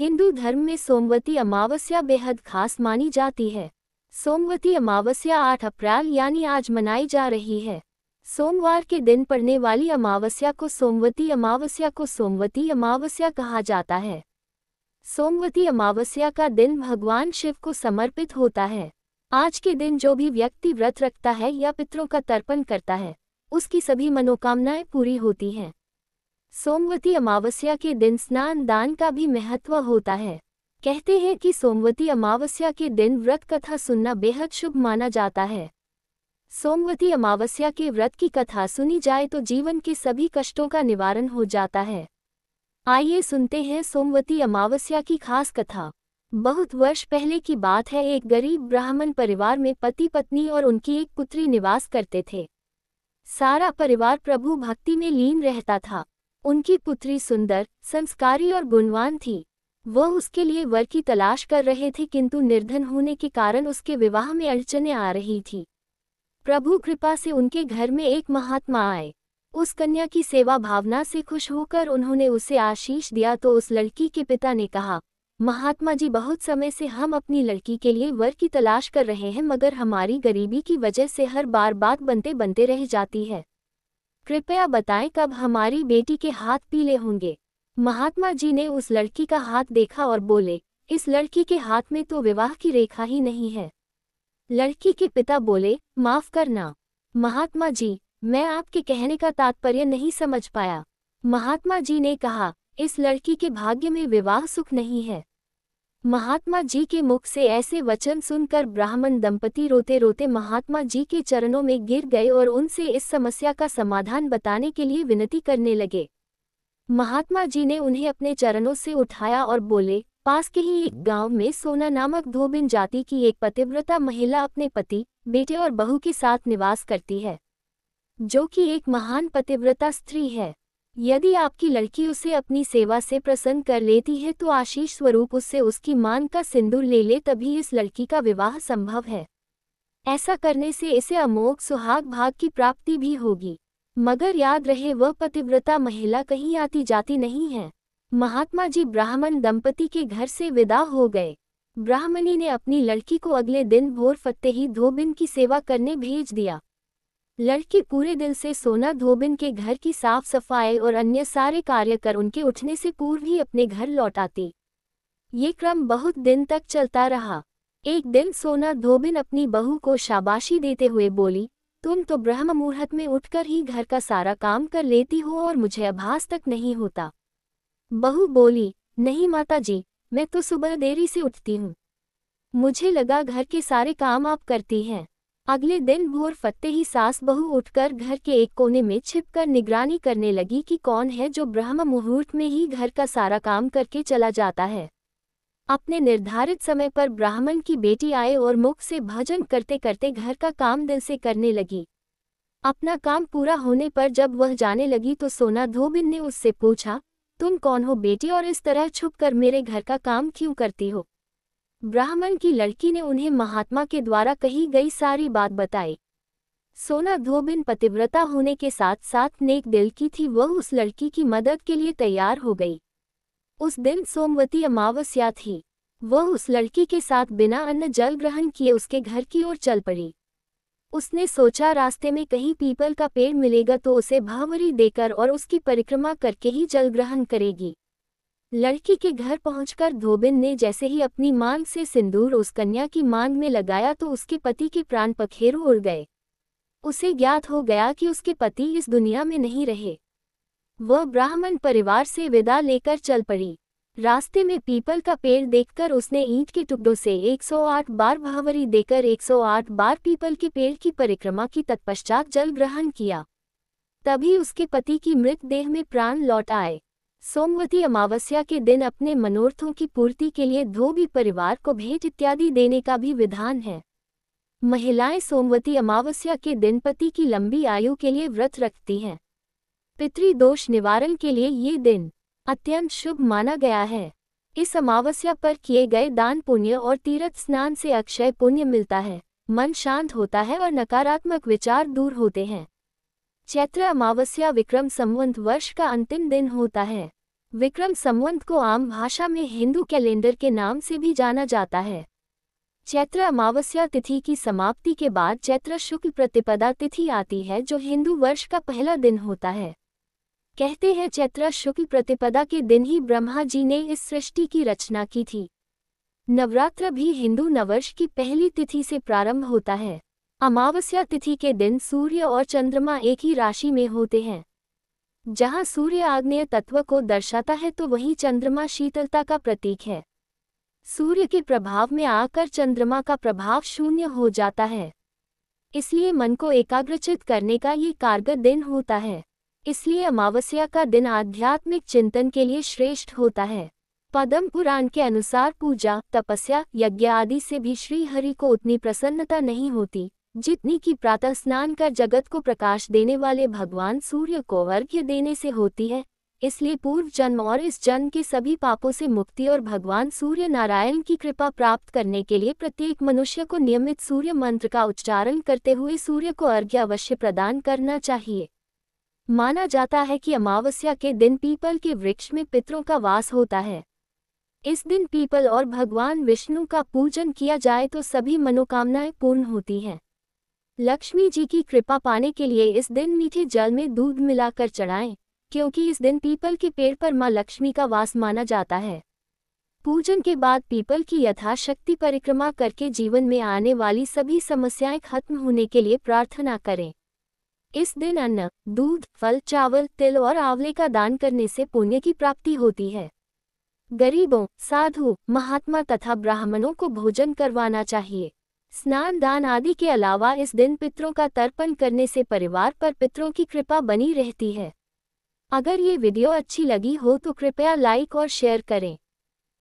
हिंदू धर्म में सोमवती अमावस्या बेहद खास मानी जाती है सोमवती अमावस्या 8 अप्रैल यानी आज मनाई जा रही है सोमवार के दिन पड़ने वाली अमावस्या को सोमवती अमावस्या को सोमवती अमावस्या कहा जाता है सोमवती अमावस्या का दिन भगवान शिव को समर्पित होता है आज के दिन जो भी व्यक्ति व्रत रखता है या पितरों का तर्पण करता है उसकी सभी मनोकामनाएं पूरी होती हैं सोमवती अमावस्या के दिन स्नान दान का भी महत्व होता है कहते हैं कि सोमवती अमावस्या के दिन व्रत कथा सुनना बेहद शुभ माना जाता है सोमवती अमावस्या के व्रत की कथा सुनी जाए तो जीवन के सभी कष्टों का निवारण हो जाता है आइए सुनते हैं सोमवती अमावस्या की खास कथा बहुत वर्ष पहले की बात है एक गरीब ब्राह्मण परिवार में पति पत्नी और उनकी एक पुत्री निवास करते थे सारा परिवार प्रभु भक्ति में लीन रहता था उनकी पुत्री सुंदर संस्कारी और गुणवान थी वह उसके लिए वर की तलाश कर रहे थे किंतु निर्धन होने के कारण उसके विवाह में अड़चने आ रही थी प्रभु कृपा से उनके घर में एक महात्मा आए उस कन्या की सेवा भावना से खुश होकर उन्होंने उसे आशीष दिया तो उस लड़की के पिता ने कहा महात्मा जी बहुत समय से हम अपनी लड़की के लिए वर की तलाश कर रहे हैं मगर हमारी गरीबी की वजह से हर बार बात बनते बनते रह जाती है कृपया बताएं कब हमारी बेटी के हाथ पीले होंगे महात्मा जी ने उस लड़की का हाथ देखा और बोले इस लड़की के हाथ में तो विवाह की रेखा ही नहीं है लड़की के पिता बोले माफ करना महात्मा जी मैं आपके कहने का तात्पर्य नहीं समझ पाया महात्मा जी ने कहा इस लड़की के भाग्य में विवाह सुख नहीं है महात्मा जी के मुख से ऐसे वचन सुनकर ब्राह्मण दंपति रोते रोते महात्मा जी के चरणों में गिर गए और उनसे इस समस्या का समाधान बताने के लिए विनती करने लगे महात्मा जी ने उन्हें अपने चरणों से उठाया और बोले पास के ही एक गांव में सोना नामक धोबिन जाति की एक पतिव्रता महिला अपने पति बेटे और बहू के साथ निवास करती है जो कि एक महान पतिव्रता स्त्री है यदि आपकी लड़की उसे अपनी सेवा से प्रसन्न कर लेती है तो आशीष स्वरूप उससे उसकी मान का सिंदूर ले ले तभी इस लड़की का विवाह संभव है ऐसा करने से इसे अमोघ सुहाग भाग की प्राप्ति भी होगी मगर याद रहे वह पतिव्रता महिला कहीं आती जाती नहीं है महात्मा जी ब्राह्मण दंपति के घर से विदा हो गए ब्राह्मणी ने अपनी लड़की को अगले दिन भोर फतेही धोबिन की सेवा करने भेज दिया लड़की पूरे दिल से सोना धोबिन के घर की साफ सफाई और अन्य सारे कार्य कर उनके उठने से पूर्व ही अपने घर लौट आती ये क्रम बहुत दिन तक चलता रहा एक दिन सोना धोबिन अपनी बहू को शाबाशी देते हुए बोली तुम तो ब्रह्म मुहूर्त में उठकर ही घर का सारा काम कर लेती हो और मुझे आभास तक नहीं होता बहू बोली नहीं माता जी मैं तो सुबह देरी से उठती हूँ मुझे लगा घर के सारे काम आप करती हैं अगले दिन भोर फत्ते ही सास बहु उठकर घर के एक कोने में छिपकर निगरानी करने लगी कि कौन है जो ब्रह्म मुहूर्त में ही घर का सारा काम करके चला जाता है अपने निर्धारित समय पर ब्राह्मण की बेटी आए और मुख से भजन करते करते घर का काम दिल से करने लगी अपना काम पूरा होने पर जब वह जाने लगी तो सोना धोबिन ने उससे पूछा तुम कौन हो बेटी और इस तरह छुप कर मेरे घर का काम क्यों करती हो ब्राह्मण की लड़की ने उन्हें महात्मा के द्वारा कही गई सारी बात बताई सोना धोबिन पतिव्रता होने के साथ साथ नेक दिल की थी वह उस लड़की की मदद के लिए तैयार हो गई उस दिन सोमवती अमावस्या थी वह उस लड़की के साथ बिना अन्न जल ग्रहण किए उसके घर की ओर चल पड़ी उसने सोचा रास्ते में कहीं पीपल का पेड़ मिलेगा तो उसे भावरी देकर और उसकी परिक्रमा करके ही जल ग्रहण करेगी लड़की के घर पहुंचकर धोबिन ने जैसे ही अपनी मांग से सिंदूर उस कन्या की मांग में लगाया तो उसके पति के प्राण पखेरु उड़ गए उसे ज्ञात हो गया कि उसके पति इस दुनिया में नहीं रहे वह ब्राह्मण परिवार से विदा लेकर चल पड़ी रास्ते में पीपल का पेड़ देखकर उसने ईंट के टुकड़ों से 108 बार भावरी देकर 108 बार पीपल के पेड़ की परिक्रमा की तत्पश्चात जल ग्रहण किया तभी उसके पति की मृत देह में प्राण लौट आए सोमवती अमावस्या के दिन अपने मनोरथों की पूर्ति के लिए धोबी परिवार को भेंट इत्यादि देने का भी विधान है महिलाएं सोमवती अमावस्या के दिन पति की लंबी आयु के लिए व्रत रखती हैं पितृदोष निवारण के लिए ये दिन अत्यंत शुभ माना गया है इस अमावस्या पर किए गए दान पुण्य और तीर्थ स्नान से अक्षय पुण्य मिलता है मन शांत होता है और नकारात्मक विचार दूर होते हैं चैत्र अमावस्या विक्रम संवंत वर्ष का अंतिम दिन होता है विक्रम संवंत को आम भाषा में हिंदू कैलेंडर के नाम से भी जाना जाता है चैत्र अमावस्या तिथि की समाप्ति के बाद चैत्र शुक्ल प्रतिपदा तिथि आती है जो हिंदू वर्ष का पहला दिन होता है कहते हैं चैत्र शुक्ल प्रतिपदा के दिन ही ब्रह्मा जी ने इस सृष्टि की रचना की थी नवरात्र भी हिंदू नववर्ष की पहली तिथि से प्रारंभ होता है अमावस्या तिथि के दिन सूर्य और चंद्रमा एक ही राशि में होते हैं जहां सूर्य आग्नेय तत्व को दर्शाता है तो वहीं चंद्रमा शीतलता का प्रतीक है सूर्य के प्रभाव में आकर चंद्रमा का प्रभाव शून्य हो जाता है इसलिए मन को एकाग्रचित करने का ये कारगर दिन होता है इसलिए अमावस्या का दिन आध्यात्मिक चिंतन के लिए श्रेष्ठ होता है पदम पुराण के अनुसार पूजा तपस्या यज्ञ आदि से भी श्रीहरि को उतनी प्रसन्नता नहीं होती जितनी की प्रातः स्नान कर जगत को प्रकाश देने वाले भगवान सूर्य को अर्घ्य देने से होती है इसलिए पूर्व जन्म और इस जन्म के सभी पापों से मुक्ति और भगवान सूर्य नारायण की कृपा प्राप्त करने के लिए प्रत्येक मनुष्य को नियमित सूर्य मंत्र का उच्चारण करते हुए सूर्य को अर्घ्य अवश्य प्रदान करना चाहिए माना जाता है कि अमावस्या के दिन पीपल के वृक्ष में पितरों का वास होता है इस दिन पीपल और भगवान विष्णु का पूजन किया जाए तो सभी मनोकामनाएं पूर्ण होती हैं लक्ष्मी जी की कृपा पाने के लिए इस दिन मीठे जल में दूध मिलाकर चढ़ाएं क्योंकि इस दिन पीपल के पेड़ पर मां लक्ष्मी का वास माना जाता है पूजन के बाद पीपल की यथाशक्ति परिक्रमा करके जीवन में आने वाली सभी समस्याएं खत्म होने के लिए प्रार्थना करें इस दिन अन्न दूध फल चावल तिल और आंवले का दान करने से पुण्य की प्राप्ति होती है गरीबों साधु महात्मा तथा ब्राह्मणों को भोजन करवाना चाहिए स्नान दान आदि के अलावा इस दिन पितरों का तर्पण करने से परिवार पर पितरों की कृपा बनी रहती है अगर ये वीडियो अच्छी लगी हो तो कृपया लाइक और शेयर करें